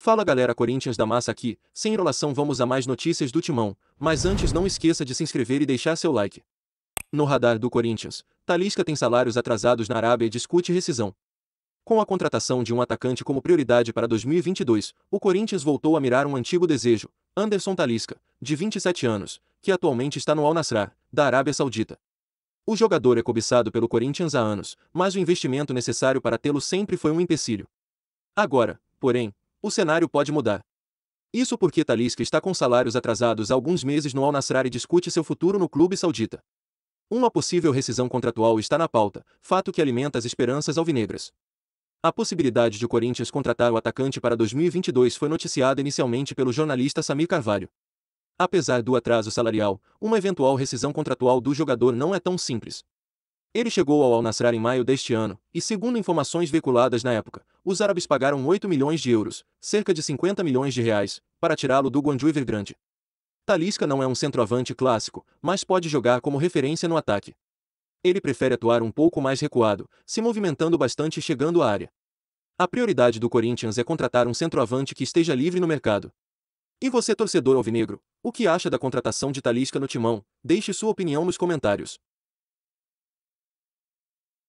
Fala galera Corinthians da massa aqui, sem enrolação vamos a mais notícias do Timão, mas antes não esqueça de se inscrever e deixar seu like. No radar do Corinthians, Talisca tem salários atrasados na Arábia e discute rescisão. Com a contratação de um atacante como prioridade para 2022, o Corinthians voltou a mirar um antigo desejo, Anderson Talisca, de 27 anos, que atualmente está no Al-Nassr, da Arábia Saudita. O jogador é cobiçado pelo Corinthians há anos, mas o investimento necessário para tê-lo sempre foi um empecilho. Agora, porém, o cenário pode mudar. Isso porque Talisca está com salários atrasados há alguns meses no Al-Nassr e discute seu futuro no clube saudita. Uma possível rescisão contratual está na pauta, fato que alimenta as esperanças alvinegras. A possibilidade de o Corinthians contratar o atacante para 2022 foi noticiada inicialmente pelo jornalista Samir Carvalho. Apesar do atraso salarial, uma eventual rescisão contratual do jogador não é tão simples. Ele chegou ao Al-Nassr em maio deste ano, e segundo informações veiculadas na época, os árabes pagaram 8 milhões de euros, cerca de 50 milhões de reais, para tirá-lo do Guangzhou Evergrande. Talisca não é um centroavante clássico, mas pode jogar como referência no ataque. Ele prefere atuar um pouco mais recuado, se movimentando bastante e chegando à área. A prioridade do Corinthians é contratar um centroavante que esteja livre no mercado. E você, torcedor alvinegro, o que acha da contratação de Talisca no timão? Deixe sua opinião nos comentários.